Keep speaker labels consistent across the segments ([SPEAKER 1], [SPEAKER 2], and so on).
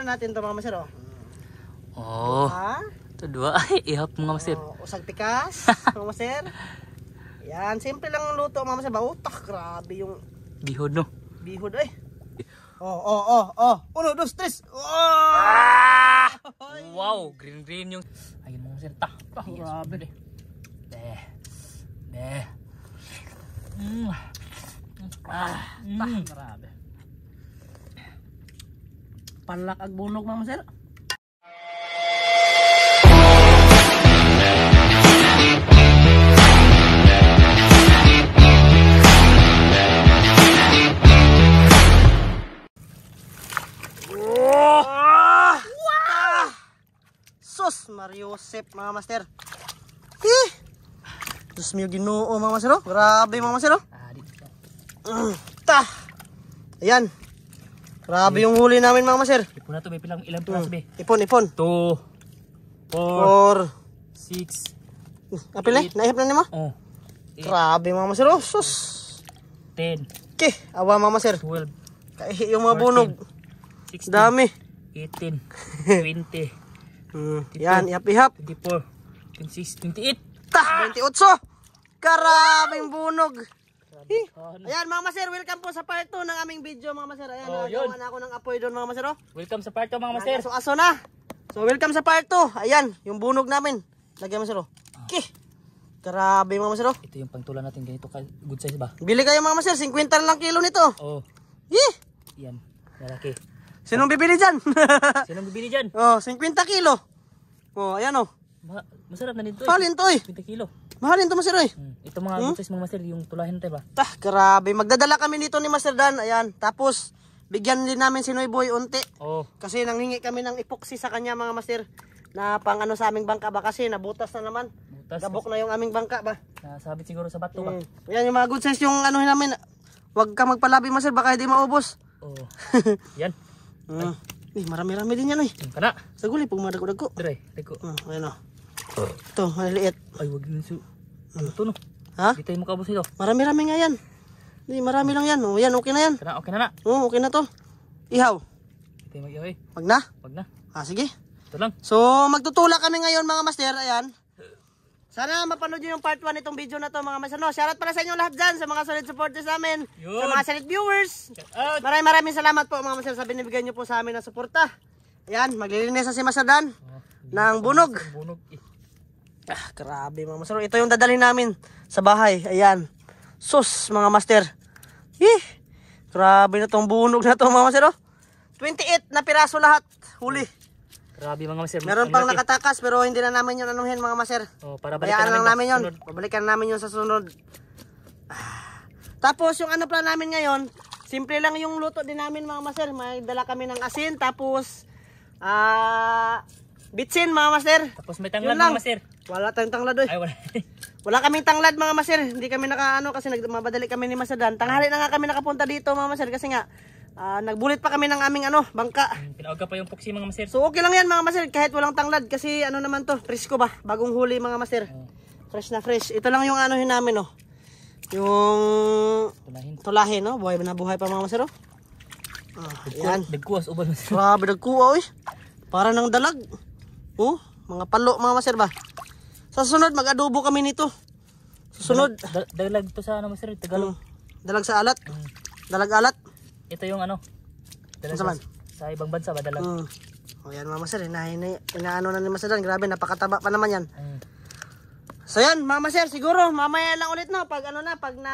[SPEAKER 1] na natin to mga masero.
[SPEAKER 2] Oh. Iya, oh, Ito dua. Ay, ihap mga masir. Oh,
[SPEAKER 1] usag tikas, mga masir. Yan, simple lang ang luto mga masir. Utak, grabe yung... Bihod no? Bihod eh Oh, oh, oh, oh. Uno, dos, tres. Oh! Ah!
[SPEAKER 2] Wow, green green yung... Ayun mga masir. Ta, ta, yes. Iya, grabe. Deh. Deh. Mm.
[SPEAKER 1] Ah, grabe panlak ag bunog mam sir Sus, Mario Sip mga master. Ih. Sus mio Ginoo mga master. Oh. Grabe mga master. Oh. Mm, tah. Ayan. Grabe yung huli namin mga sir.
[SPEAKER 2] Ipon na to, may pilang ilang hmm. pilas be.
[SPEAKER 1] Ipon, ipon. 2 4 6 Apil na, naihip na nimo? Oh. Grabe mga sir, oh, sus. 10 Ke, awa mga sir. 12 Kaihi yung mga bunog. 16 Dami. 18 20 Hmm. Yan, ihap-ihap. 24 26 28 Ta! 28! Karabing bunog! Eh. Ayan mga maser, welcome po sa part 2 ng aming video mga maser. Ayan, oh, yun. na ako ng apoy doon mga maser. Oh. Welcome sa part 2 mga maser. So aso na. So welcome sa part 2. Ayan, yung bunog namin. Lagyan maser. Oh. Ah. Ki. Grabe mga maser. Oh. Ito yung pangtulan natin ganito ka good size ba? Bili kayo mga maser, 50 lang kilo nito. Oh. Eh. Yan. Lalaki. Sinong bibili diyan? Sinong bibili diyan? Oh, 50 kilo. Oh, ayan oh. Ma masarap na nito. Eh. Palin to eh. 50 kilo. Mahalin to Master Roy. Hmm. Ito mga hmm? ito
[SPEAKER 2] mga Master, yung tulahin
[SPEAKER 1] tayo ba? Diba? Tah, grabe. Magdadala kami nito ni Master Dan. Ayan. Tapos, bigyan din namin si Noy Boy unti. Oh. Kasi nanghingi kami ng epoxy sa kanya mga Master. Na pang ano sa aming bangka ba kasi nabutas na naman. Butas. Gabok na yung aming bangka ba. Nasabit ah, siguro sa bato hmm. ba. Ayan yung mga good size yung ano namin. Huwag ka magpalabi Master, baka hindi maubos. Oh. yan. Uh. Eh, marami-rami din yan eh. Kana. Saguli, pag madagko-dagko. Dire, dagko. Oh, ayan o. Oh. Ito, maliliit. Ay, wag yun su. Hmm. Ito no. Ha? Dito tayo makaubos nito. Marami-rami nga yan. Di, marami lang yan. O, oh, yan, okay na yan. Okay na, okay na na. Oo, okay na to. Ihaw. Dito tayo mag-ihaw eh. Wag na? Wag na. Ah, sige. Ito lang. So, magtutula kami ngayon mga master. Ayan. Sana mapanood nyo yung part 1 itong video na to mga mas ano. Shoutout pala sa inyo lahat dyan, sa mga solid supporters namin, Yun. sa mga solid viewers. Maraming maraming salamat po mga mas sa binibigay nyo po sa amin na suporta. Ayan, maglilinis na si Masadan oh, ng bunog. Bunog eh. Ah, grabe mga master. Ito yung dadalhin namin sa bahay. Ayan. Sus, mga master. Eh, grabe na tong bunog na to mga master. Oh. 28 na piraso lahat. Huli. Grabe mga master. Meron pang nakatakas pero hindi na namin yun anuhin mga master. Oh, para balikan na namin, yun. Pabalikan namin yun sa sunod. Ah. Tapos yung ano plan namin ngayon, simple lang yung luto din namin mga master. May dala kami ng asin tapos ah uh, bitsin mga master. Tapos may tanglad mga master. Wala tayong tanglad oy. Ay, wala. wala kaming tanglad mga maser. Hindi kami nakaano kasi nagmabadali kami ni Masadan. Tanghali na nga kami nakapunta dito mga maser kasi nga uh, nagbulit pa kami ng aming ano, bangka. Pinauga pa yung puksi mga maser. So okay lang yan mga maser kahit walang tanglad kasi ano naman to, presko ba? Bagong huli mga maser. Fresh na fresh. Ito lang yung ano namin oh. Yung tulahin, tulahin no? Oh. Buhay na buhay pa mga maser oh.
[SPEAKER 2] Ah, yan.
[SPEAKER 1] Dagkuas uban Grabe dagkuas Para ng dalag. Oh, mga palo mga maser ba? Sa sunod, mag-adobo kami nito. Sa sunod. Dalag, dalag to sa ano, Mr. Tagalog. Hmm. Dalag sa alat. Hmm. Dalag alat. Ito yung ano. Dalag sa,
[SPEAKER 2] sa ibang bansa ba dalag? Hmm.
[SPEAKER 1] O yan mga sir, inaano na ni Masadan. Grabe, napakataba pa naman yan. Mm. So yan, mama sir, siguro mamaya lang ulit no. Pag ano na, pag na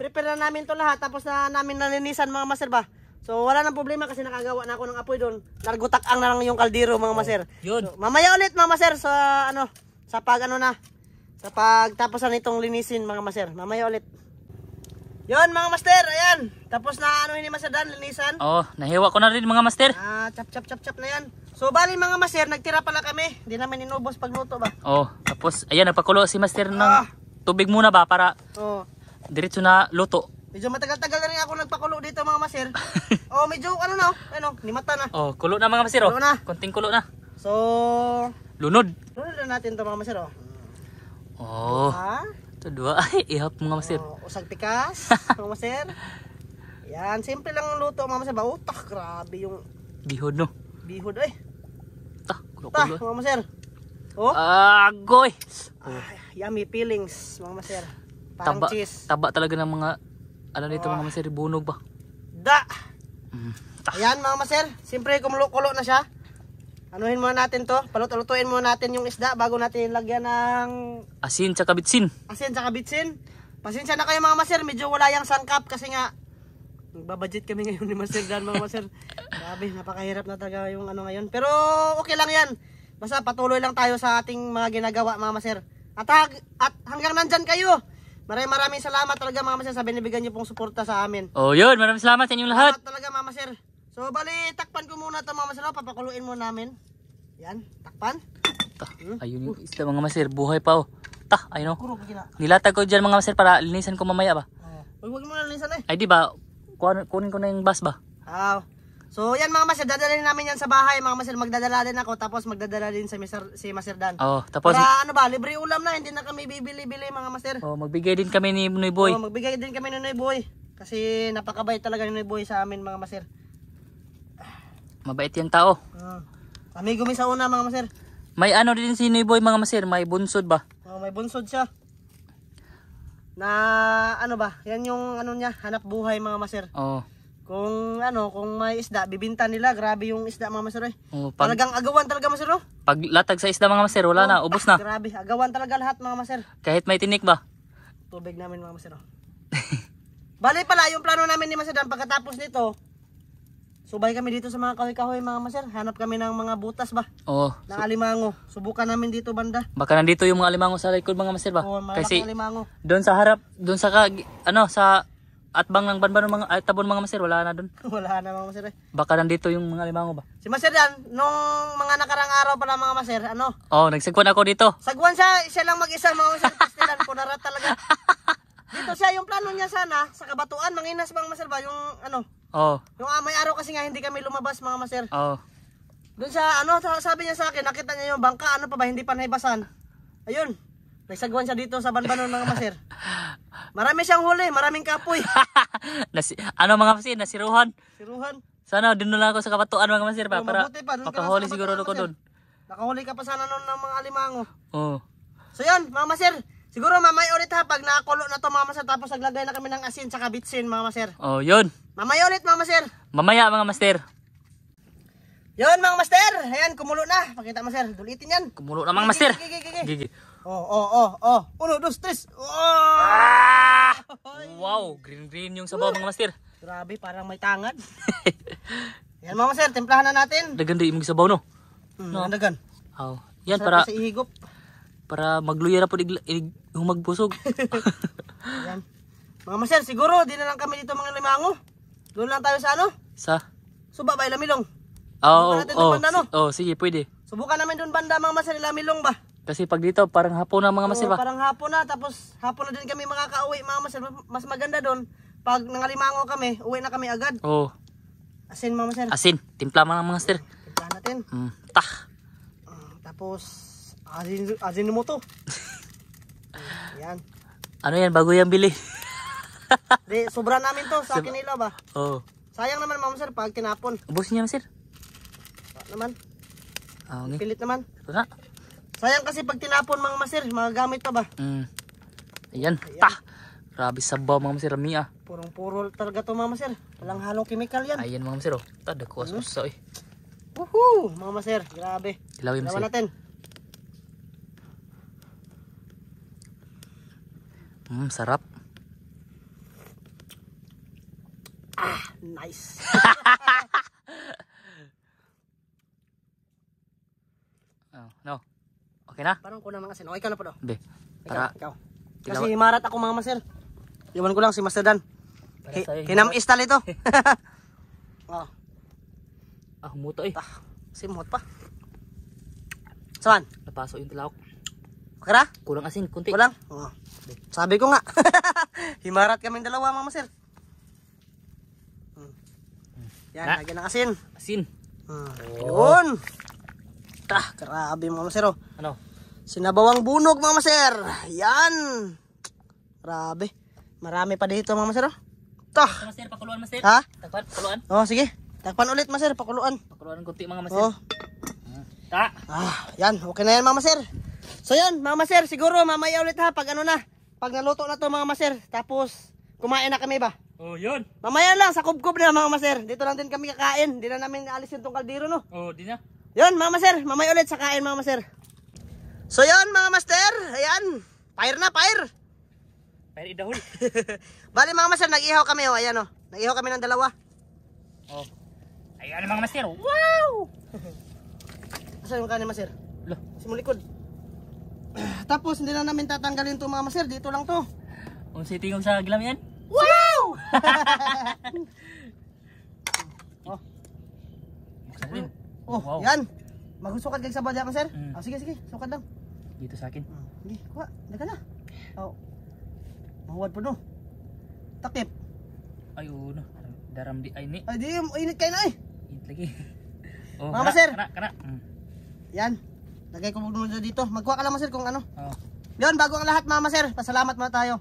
[SPEAKER 1] prepare na namin to lahat. Tapos na namin nalinisan mga maser ba. So wala nang problema kasi nakagawa na ako ng apoy doon. Largutak ang na lang yung kaldero mga oh, maser. Yun. So, mamaya ulit mga maser so, ano sa pag ano na, sa pagtapos na itong linisin mga master. Mamaya ulit. Yon mga master, ayan. Tapos na ano ni Master Dan, linisan.
[SPEAKER 2] oh, nahiwa ko na rin mga master.
[SPEAKER 1] Ah, chap chap chap chap na yan. So bali mga master, nagtira pala kami. Hindi namin inubos pagluto ba?
[SPEAKER 2] oh, tapos ayan napakulo si master ng ah. tubig muna ba para oh. diretso na luto.
[SPEAKER 1] Medyo matagal-tagal na rin ako nagpakulo dito mga masir. oh, medyo ano na, ano, nimata na. Oh, kulo na mga masir oh. Kulo na. Konting kulo na. So, lunod. Lunod na natin to mga masir oh.
[SPEAKER 2] Oh. Ha? Ito dua. Ay, ihap mga masir. Oh,
[SPEAKER 1] usag tikas mga masir. Yan, simple lang luto mga masir. Bautak, grabe yung... Bihod no? Bihod eh. Ta, kulo-kulo. Ta, mga masir. Oh? Agoy! Oh. yummy feelings mga masir. Parang taba,
[SPEAKER 2] cheese. Taba talaga ng mga ano dito oh. mga maser, bunog ba?
[SPEAKER 1] Da! Mm. Ayan mga maser, siyempre kumulo-kulo na siya. Anuhin muna natin to, palut-lutuin muna natin yung isda bago natin lagyan ng...
[SPEAKER 2] Asin tsaka bitsin.
[SPEAKER 1] Asin tsaka bitsin. Pasensya na kayo mga maser, medyo wala yung sangkap kasi nga Nagbabudget kami ngayon ni Master Dan mga Master. Grabe, napakahirap na talaga yung ano ngayon. Pero okay lang yan. Basta patuloy lang tayo sa ating mga ginagawa mga Master. At, at hanggang nandyan kayo. Maraming maraming salamat talaga Mama Sir sa binibigyan niyo pong suporta sa amin.
[SPEAKER 2] Oh, yun. Maraming salamat sa inyong lahat.
[SPEAKER 1] Salamat talaga Mama Sir. So, bali, takpan ko muna ito Mama Sir. Oh, papakuluin mo namin. Yan, takpan. Ta, hmm? Ayun yung
[SPEAKER 2] isda mga sir, Buhay pa oh. Ta, ayun oh. Nilatag ko diyan mga sir para linisan ko mamaya ba.
[SPEAKER 1] Uh, huwag mo na linisan eh.
[SPEAKER 2] Ay, di ba? Kunin ko na yung bus ba?
[SPEAKER 1] Ah, So yan mga master, dadalhin namin yan sa bahay mga master. Magdadala din ako tapos magdadala din sa Mr. si Master Dan. Oh, tapos Para ano ba, libre ulam na, hindi na kami bibili-bili mga master. Oh,
[SPEAKER 2] magbigay din kami ni Noy Boy. Oh,
[SPEAKER 1] magbigay din kami ni Noy Boy. Kasi napakabait talaga ni Noy Boy sa amin mga master.
[SPEAKER 2] Mabait yung tao. Oh.
[SPEAKER 1] Amigo gumi sa una mga master.
[SPEAKER 2] May ano din si Noy Boy mga master, may bunsod
[SPEAKER 1] ba? Oh, may bunsod siya. Na ano ba, yan yung ano niya, hanap buhay mga master. Oh. Kung ano, kung may isda, bibinta nila. Grabe yung isda mga masero eh.
[SPEAKER 2] Oh, pag, Talagang
[SPEAKER 1] agawan talaga masero. Oh.
[SPEAKER 2] Pag latag sa isda mga masero, wala oh, na, ubos na.
[SPEAKER 1] Grabe, agawan talaga lahat mga masero.
[SPEAKER 2] Kahit may tinik ba?
[SPEAKER 1] Tubig namin mga masero. Oh. Bali pala, yung plano namin ni Masedan pagkatapos nito, subay kami dito sa mga kahoy-kahoy mga maser. Hanap kami ng mga butas ba? Oo. Oh, na alimango. Subukan namin dito banda.
[SPEAKER 2] Baka nandito yung mga alimango sa likod mga maser ba? Oo, oh, Kasi alimango. doon sa harap, doon sa kag, ano, sa at bang nang ban ba ng mga ay, tabon mga masir wala na doon.
[SPEAKER 1] Wala na mga masir. Eh.
[SPEAKER 2] Baka nandito yung mga limango ba.
[SPEAKER 1] Si masir yan nung mga nakarang araw pa na mga masir ano?
[SPEAKER 2] Oh, nagsagwan ako dito.
[SPEAKER 1] Sagwan siya, siya lang mag-isa mga masir. Pastilan po nara talaga. dito siya yung plano niya sana sa kabatuan manginas bang masir ba yung ano? Oh. Yung amay ah, araw kasi nga hindi kami lumabas mga masir. Oh. Doon sa ano sabi niya sa akin nakita niya yung bangka ano pa ba hindi pa naibasan. Ayun. Nagsagwan siya dito sa banbanon mga masir. Marami siyang huli, maraming kapoy.
[SPEAKER 2] Nasi, ano mga masir, nasiruhan.
[SPEAKER 1] Siruhan. Sana din ko sa kapatuan mga masir pa, oh, para pa, makahuli siguro ako doon. Nakahuli ka pa sana noon ng mga alimango. Oo. Oh. So yan, mga masir. Siguro mamay ulit ha, pag nakakulo na to mga masir, tapos naglagay na kami ng asin sa kabitsin mga masir. Oh, yun. Mamay ulit mga masir.
[SPEAKER 2] Mamaya mga master.
[SPEAKER 1] Yun mga master, ayan kumulo na. Pakita master, dulitin yan. Kumulo na mga master. Gigi, gigi, gigi. gigi. Oh, oh, oh, oh. Uno, dos, tres. Oh! Ah!
[SPEAKER 2] Wow, green-green
[SPEAKER 1] yung sabaw mga master. Grabe, parang may tangan. Yan mga master, templahan na natin. Dagan din yung
[SPEAKER 2] sabaw, no? Hmm, no? Dagan. Oh. Yan, Masarap para... Sa ihigop. Para magluya na po humagbusog.
[SPEAKER 1] Yan. Mga master, siguro di na lang kami dito mga limango. Doon lang tayo sa ano? Sa? Suba bay lamilong.
[SPEAKER 2] Ah, oo, oh, oo. Oh, oh, no? oh, sige, pwede.
[SPEAKER 1] Subukan namin doon banda mga master, lamilong ba?
[SPEAKER 2] Kasi pag dito, parang hapon na mga master ba? Parang
[SPEAKER 1] hapon na, tapos hapon na din kami ka-uwi mga master. Mas maganda doon, pag nangalimango kami, uwi na kami agad. Oo. Asin mga master. Asin,
[SPEAKER 2] timpla mga mga master. Timpla natin. Mm, tah.
[SPEAKER 1] Mm, tapos, asin, asin mo to. yan.
[SPEAKER 2] Ano yan, bago yan bili.
[SPEAKER 1] Di, sobra namin to, sa akin nila ba? Oo. Sayang naman mga master, pag tinapon.
[SPEAKER 2] Ubusin niya master. Naman. Ah, okay. Pilit naman. Ito na.
[SPEAKER 1] Sayang kasi pag tinapon mga masir,
[SPEAKER 2] magagamit pa ba? Mm. Ayan. Ayan. Ta! Grabe sabaw mga masir, Mia. Ah.
[SPEAKER 1] Purong puro talaga to mga masir. Walang halong kimikal yan. Ayan mga masir, oh. Ta, dakuas hmm. usaw eh. Woohoo! Mga masir, grabe. Ilawin masir. Ilawan natin. Mm, sarap. Ah, nice. Okay na? Parang kulang mga asin. Okay ka na po daw. Be. Para. Ikaw. Kasi Tinawa- marat ako mga masel. Iwan ko lang si Master Dan.
[SPEAKER 2] Para Ki- install
[SPEAKER 1] ito. oh, Ah, humuto eh. ah, simot pa. Saan? Napasok yung tilawak. Okay na? Kulang asin, kunti. Kulang? Oh. Ah. Ah. Sabi ko nga. Himarat kami dalawa mga masel. Hmm. Yan, Na. lagyan ng asin. Asin. Hmm. Yun. Tah, grabe mga masel. oh. Ano? Sinabawang bunog mga maser. Yan. Grabe. Marami pa dito mga maser. Oh.
[SPEAKER 2] Toh. Maser, pakuluan maser. Ha? Takpan, pakuluan. Oh,
[SPEAKER 1] sige. Takpan ulit maser, pakuluan. Pakuluan kunti mga maser. Oh. Hmm. Ta. Ah, yan. Okay na yan mga maser. So yan mga maser, siguro mamaya ulit ha pag ano na. Pag naluto na to mga maser. Tapos kumain na kami ba? Oh, yun. Mamaya lang sa kubkob na mga maser. Dito lang din kami kakain. Di na namin alis yung tong kaldero no. Oh, di na. Yun, mama sir, mamay ulit sa kain mama sir. So yon mga master, ayan, fire na, fire. Fire idahol. Bali mga master, nag-ihaw kami oh, ayan oh. Nag-ihaw kami ng dalawa. Oh. Ayan mga master, oh. wow! Asan yung kanin master? Lo. Simulikod. Tapos hindi na namin tatanggalin to mga master, dito lang to.
[SPEAKER 2] Kung sitingom sa gilam yan. Wow! oh.
[SPEAKER 1] Oh, wow. yan. Magusukat kay sa badya, sir. Mm. Oh, sige, sige. Sukat lang. Dito sa akin. Hmm. Hindi, kuha. Daga na. Oh. Mahuwad po no. Takip. Ayun. Daram di ay ni. Ay di, init kayo na ay. Eh. Init lagi. Oh, Mga kana, sir. Kana, kana. Mm. Yan. Lagay ko muna dito. Magkuha ka lang sir kung ano. Oh. Yan, bago ang lahat mama sir. Pasalamat muna tayo.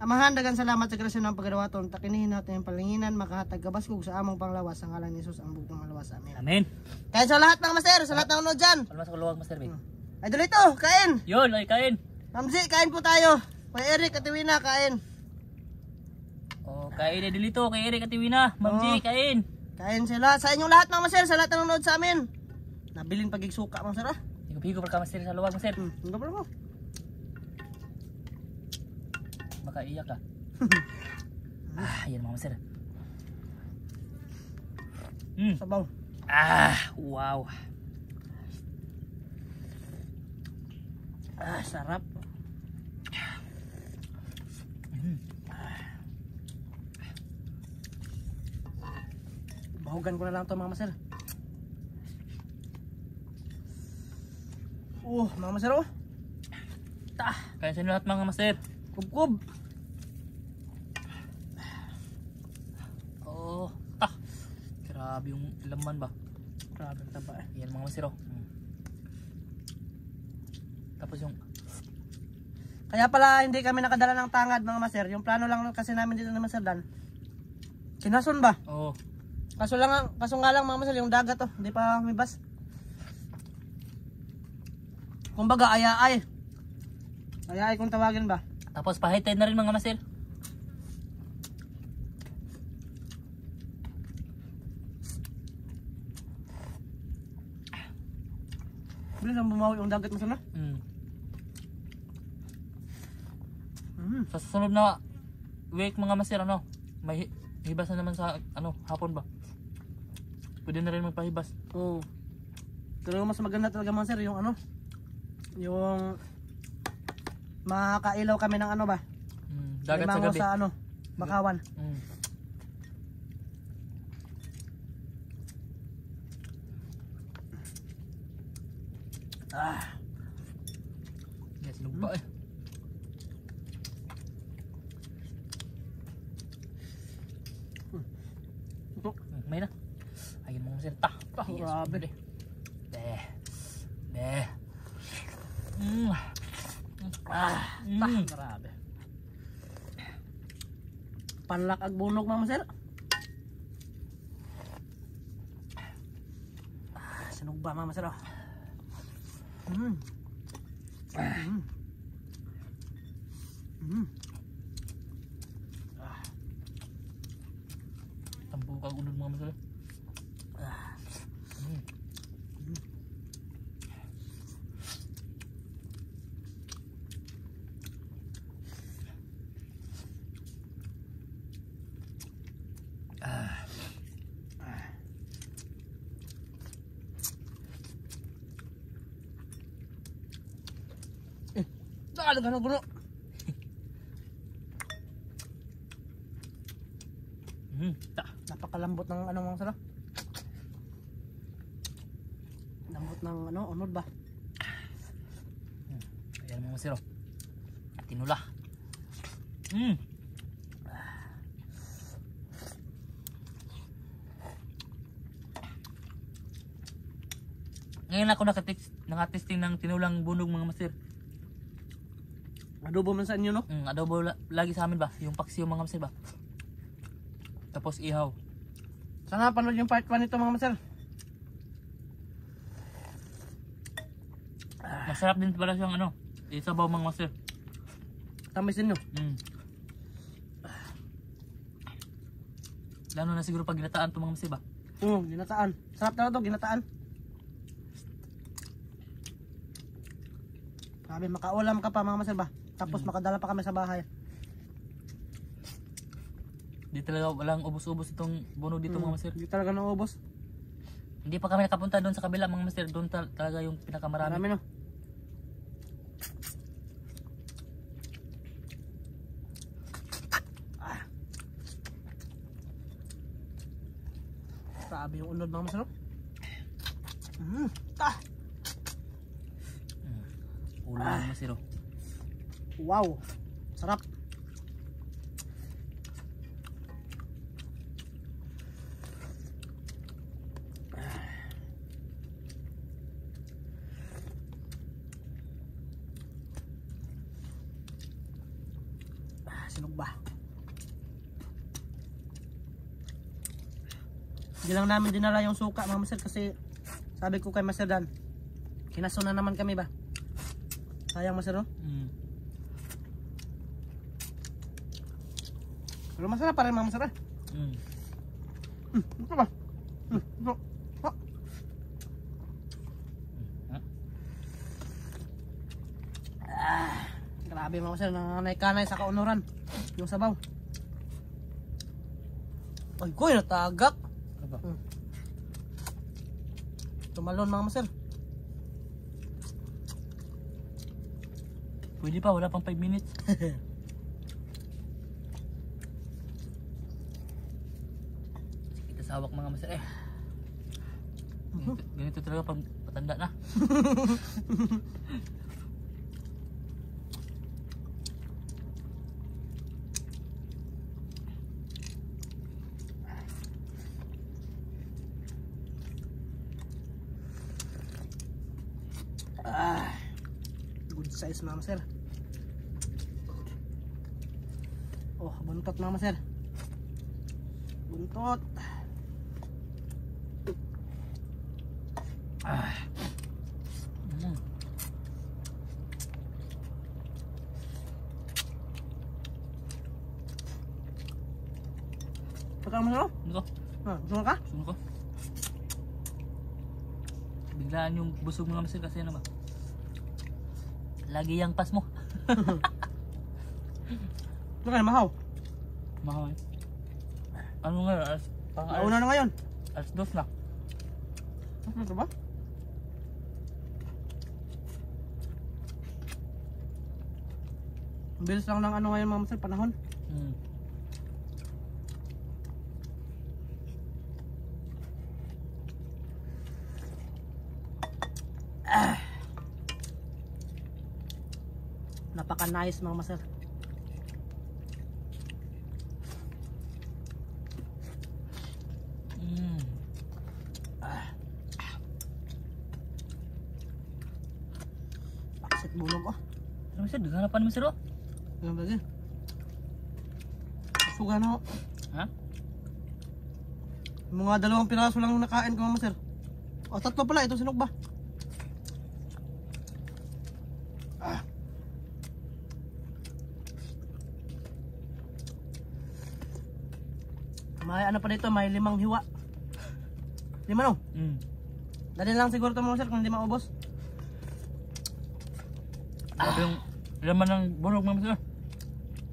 [SPEAKER 1] Amahan, dagan salamat sa grasya ng pagkadawaton. Takinihin natin ang palinginan, makatagabas kabaskog sa among panglawas. Ang ngalan ni Jesus, ang bugtong malawas. Amen. Amen. Kaya sa lahat, mga master, sa lahat ng ano dyan. Palmas ko luwag, master. Hmm. Idol ito, kain. Yun, ay kain. Mamsi, kain po tayo. Kay Eric at Iwina, kain.
[SPEAKER 2] Oh, kain Idol eh, dilito, kay Eric at Iwina. Mamsi, oh.
[SPEAKER 1] kain. Kain sila. Sa inyong lahat mga maser, sa lahat na nanonood sa amin. Nabilin pag igsuka, mga sir ah. Higo-higo pa ka maser sa luwag maser. Hmm, higo pa mo.
[SPEAKER 2] Baka iyak ah. ah, yan mga maser. Mm. Hmm. Sabaw. Ah,
[SPEAKER 1] wow. Ah, sarap. Bahugan ko na lang to mga masir. Oh, mga masir oh.
[SPEAKER 2] Ta. Kain sa lahat mga Kub-kub. Oh, ta. Grabe yung laman ba? Grabe ang taba eh. Yan mga masir oh. Hmm.
[SPEAKER 1] Tapos yung... Kaya pala hindi kami nakadala ng tangad mga master. Yung plano lang kasi namin dito naman sir Dan. Kinason ba? Oo. Kaso lang, kaso nga lang mga master yung dagat oh. Hindi pa may bus. Kumbaga ayaay.
[SPEAKER 2] Ayaay kung tawagin ba. Tapos pahitid na rin mga master.
[SPEAKER 1] Bilis ang bumawi yung dagat mo sana. Mm.
[SPEAKER 2] Mm. Sa susunod na week mga masir, ano, may hibas na naman sa ano, hapon ba? Pwede na rin magpahibas. Oo. Oh.
[SPEAKER 1] Pero mas maganda talaga mga sir, yung ano, yung makakailaw kami ng ano ba? Mm, dagat sa gabi. sa ano, Bakawan. Mm.
[SPEAKER 2] Ah. main lah ayun mau sin tah tah yes, iya. grabe deh deh deh
[SPEAKER 1] mm. ah tah mm. grabe panlak ag bunog mama sir ah, sunog ba mama sir oh. mm. Mm. kalog ano bro. mm, ta, napakalambot ng ano mga sarap. Lambot ng ano, unod ba? Ayan mga siro.
[SPEAKER 2] Tinula. Mm. Ngayon ako nakatik, nakatesting ng tinulang bunog mga masir. Adobo man sa inyo, no? Mm, adobo la lagi sa amin ba? Yung paksi yung mga masel ba?
[SPEAKER 1] Tapos ihaw. Sana panood yung part 1 nito mga masel.
[SPEAKER 2] Masarap din pala siyang ano, isabaw mga masel. Tamis din, no? Mm. Lalo na siguro pag ginataan ito mga masel ba? Oo, mm, ginataan. Sarap talaga to, ginataan.
[SPEAKER 1] Sabi, makaulam ka pa mga masel ba? Tapos mm. makadala pa kami sa bahay.
[SPEAKER 2] Di talaga walang ubos-ubos itong bono dito mm. mga master. Di talaga na naubos. Hindi pa kami nakapunta doon sa kabila mga master. Doon tal talaga yung pinakamarami. Marami no.
[SPEAKER 1] Ah. Grabe ah. yung unod mga master. No? Wow! Sarap! Ah, sinog ba? Hindi lang namin dinala yung suka mga master kasi sabi ko kay Master Dan kinaso na naman kami ba? Sayang Master no? Oh. Pero masarap pa rin mga masarap. Mm. Mm, ito ba? Mm, ito. Ah. ah. Grabe mga masarap. Nanganay-kanay sa kaunuran. Yung sabaw. Ay, koy, natagak. Mm. Tumalon mga masarap. Pwede
[SPEAKER 2] pa, wala pang 5 minutes. awak mga masir eh gini tuh terlalu petanda na
[SPEAKER 1] ah, good size mama sir oh buntot mama sir buntot
[SPEAKER 2] Oh, gusto mo ka? Gusto mo ko? Biglaan yung busog mo naman sir kasi ano ba? Lagi yung pas mo. Ito ano kayo, mahaw. Mahaw eh. Ano ngayon? Alas, pang alas. Una na ngayon. Alas dos na.
[SPEAKER 1] Alas ano dos ba? Bilis lang ng ano ngayon mga masal, panahon. Hmm. napaka nice mga masas mm.
[SPEAKER 2] ah. ah. paksit bulog oh ano masir dengan
[SPEAKER 1] apa masir oh dengan bagi sugan oh ha mga dalawang piraso lang nakain ko mga masir o tatlo pala ito sinok May ano pa dito, may limang hiwa. Lima no? Mm. Dali lang siguro ito mga sir kung hindi maubos. Grabe yung laman ng burog mga sir.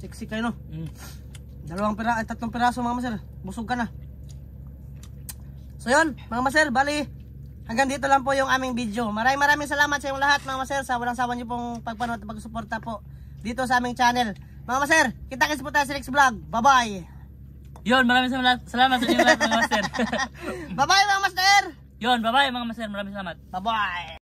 [SPEAKER 1] Siksik kayo no? Mm. Dalawang pira, tatlong piraso mga sir. Busog ka na. So yun, mga sir, bali hanggang dito lang po yung aming video. Maraming maraming salamat sa yung lahat mga maser sa walang sawan niyo pong pagpanood at pagsuporta po dito sa aming channel. Mga sir, kita-kits po tayo sa next vlog. Bye-bye! Yon, maraming salamat sa inyo lahat mga master. bye-bye mga master! Yon, bye-bye mga master.
[SPEAKER 2] Maraming salamat. Bye-bye!